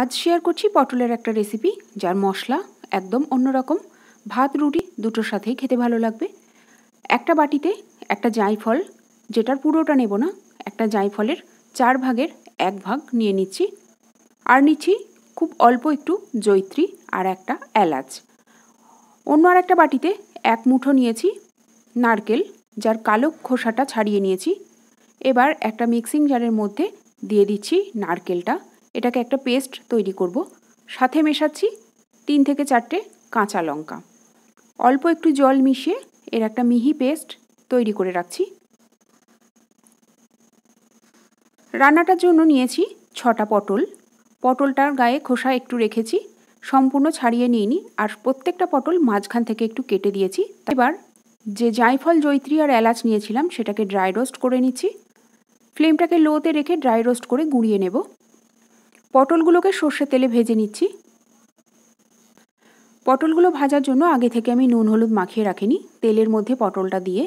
আজ শেয়ার করছি পটলের একটা রেসিপি যার মশলা একদম অন্যরকম ভাত রুটি দুটোর সাথেই খেতে ভালো লাগবে একটা বাটিতে একটা জাইফল যেটার পুরোটা নেব না একটা জাইফলের চার ভাগের এক ভাগ নিয়ে নিচ্ছি আর নিচ্ছি খুব অল্প একটু জৈত্রী আর একটা এলাচ অন্য আর একটা বাটিতে এক মুঠো নিয়েছি নারকেল যার কালো খোসাটা ছাড়িয়ে নিয়েছি এবার একটা মিক্সিং জারের মধ্যে দিয়ে দিচ্ছি নারকেলটা এটাকে একটা পেস্ট তৈরি করব সাথে মেশাচ্ছি তিন থেকে চারটে কাঁচা লঙ্কা অল্প একটু জল মিশিয়ে এর একটা মিহি পেস্ট তৈরি করে রাখছি রান্নাটার জন্য নিয়েছি ছটা পটল পটলটার গায়ে খোসা একটু রেখেছি সম্পূর্ণ ছাড়িয়ে নিইনি আর প্রত্যেকটা পটল মাঝখান থেকে একটু কেটে দিয়েছি এবার যে জায়ফল জৈত্রী আর এলাচ নিয়েছিলাম সেটাকে ড্রাই রোস্ট করে নিচ্ছি ফ্লেমটাকে লোতে রেখে ড্রাই রোস্ট করে গুঁড়িয়ে নেব পটলগুলোকে সর্ষে তেলে ভেজে নিচ্ছি পটলগুলো ভাজার জন্য আগে থেকে আমি নুন হলুদ মাখিয়ে রাখিনি তেলের মধ্যে পটলটা দিয়ে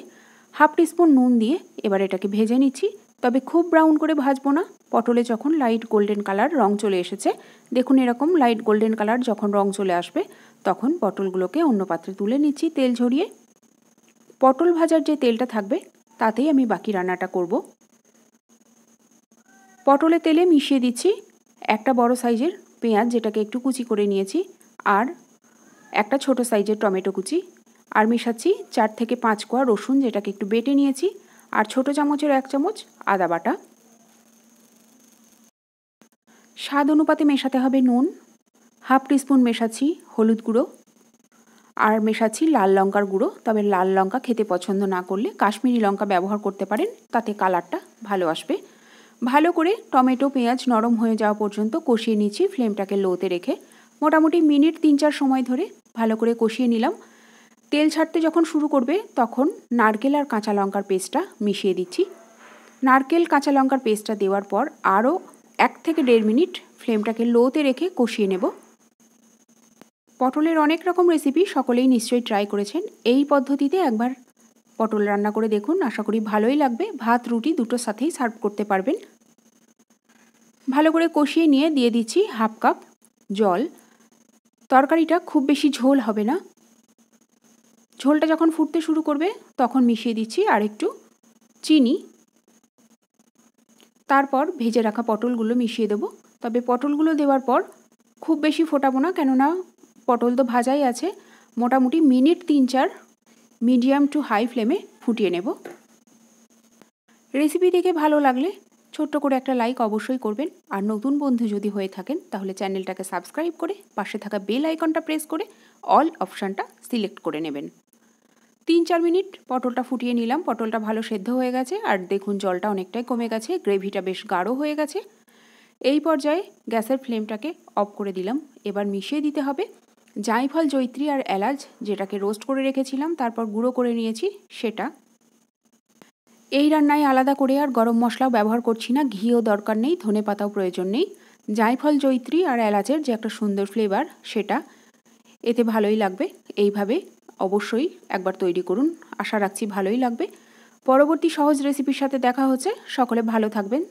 হাফ টিস্পুন নুন দিয়ে এবার এটাকে ভেজে নিচ্ছি তবে খুব ব্রাউন করে ভাজবো না পটলে যখন লাইট গোল্ডেন কালার রং চলে এসেছে দেখুন এরকম লাইট গোল্ডেন কালার যখন রং চলে আসবে তখন পটলগুলোকে অন্য পাত্রে তুলে নিচ্ছি তেল ঝরিয়ে পটল ভাজার যে তেলটা থাকবে তাতেই আমি বাকি রান্নাটা করব পটলে তেলে মিশিয়ে দিচ্ছি একটা বড় সাইজের পেঁয়াজ যেটাকে একটু কুচি করে নিয়েছি আর একটা ছোট সাইজের টমেটো কুচি আর মেশাচ্ছি চার থেকে পাঁচ কোয়া রসুন যেটাকে একটু বেটে নিয়েছি আর ছোট চামচের এক চামচ আদা বাটা স্বাদ অনুপাতে মেশাতে হবে নুন হাফ টিস্পুন মেশাচ্ছি হলুদ গুঁড়ো আর মেশাচ্ছি লাল লঙ্কার গুঁড়ো তবে লাল লঙ্কা খেতে পছন্দ না করলে কাশ্মীরি লঙ্কা ব্যবহার করতে পারেন তাতে কালারটা ভালো আসবে ভালো করে টমেটো পেঁয়াজ নরম হয়ে যাওয়া পর্যন্ত কষিয়ে নিচ্ছি ফ্লেমটাকে লোতে রেখে মোটামুটি মিনিট তিন চার সময় ধরে ভালো করে কষিয়ে নিলাম তেল ছাড়তে যখন শুরু করবে তখন নারকেল আর কাঁচা লঙ্কার পেস্টটা মিশিয়ে দিচ্ছি নারকেল কাঁচা লঙ্কার পেস্টটা দেওয়ার পর আরও এক থেকে দেড় মিনিট ফ্লেমটাকে লোতে রেখে কষিয়ে নেব পটলের অনেক রকম রেসিপি সকলেই নিশ্চয়ই ট্রাই করেছেন এই পদ্ধতিতে একবার পটল রান্না করে দেখুন আশা করি ভালোই লাগবে ভাত রুটি দুটোর সাথেই সার্ভ করতে পারবেন ভালো করে কষিয়ে নিয়ে দিয়ে দিচ্ছি হাফ কাপ জল তরকারিটা খুব বেশি ঝোল হবে না ঝোলটা যখন ফুটতে শুরু করবে তখন মিশিয়ে দিচ্ছি আর একটু চিনি তারপর ভেজে রাখা পটলগুলো মিশিয়ে দেব তবে পটলগুলো দেওয়ার পর খুব বেশি ফোটাবো না কেননা পটল তো ভাজাই আছে মোটামুটি মিনিট তিন চার মিডিয়াম টু হাই ফ্লেমে ফুটিয়ে নেব রেসিপি দেখে ভালো লাগলে ছোট্ট করে একটা লাইক অবশ্যই করবেন আর নতুন বন্ধু যদি হয়ে থাকেন তাহলে চ্যানেলটাকে সাবস্ক্রাইব করে পাশে থাকা বেল আইকনটা প্রেস করে অল অপশানটা সিলেক্ট করে নেবেন তিন চার মিনিট পটলটা ফুটিয়ে নিলাম পটলটা ভালো সেদ্ধ হয়ে গেছে আর দেখুন জলটা অনেকটাই কমে গেছে গ্রেভিটা বেশ গাঢ় হয়ে গেছে এই পর্যায়ে গ্যাসের ফ্লেমটাকে অফ করে দিলাম এবার মিশিয়ে দিতে হবে জাইফল জৈত্রী আর এলাচ যেটাকে রোস্ট করে রেখেছিলাম তারপর গুঁড়ো করে নিয়েছি সেটা এই রান্নায় আলাদা করে আর গরম মশলাও ব্যবহার করছি না ঘিও দরকার নেই ধনে পাতাও প্রয়োজন নেই জাঁইফল জৈত্রী আর এলাচের যে একটা সুন্দর ফ্লেভার সেটা এতে ভালোই লাগবে এইভাবে অবশ্যই একবার তৈরি করুন আশা রাখছি ভালোই লাগবে পরবর্তী সহজ রেসিপির সাথে দেখা হচ্ছে সকলে ভালো থাকবেন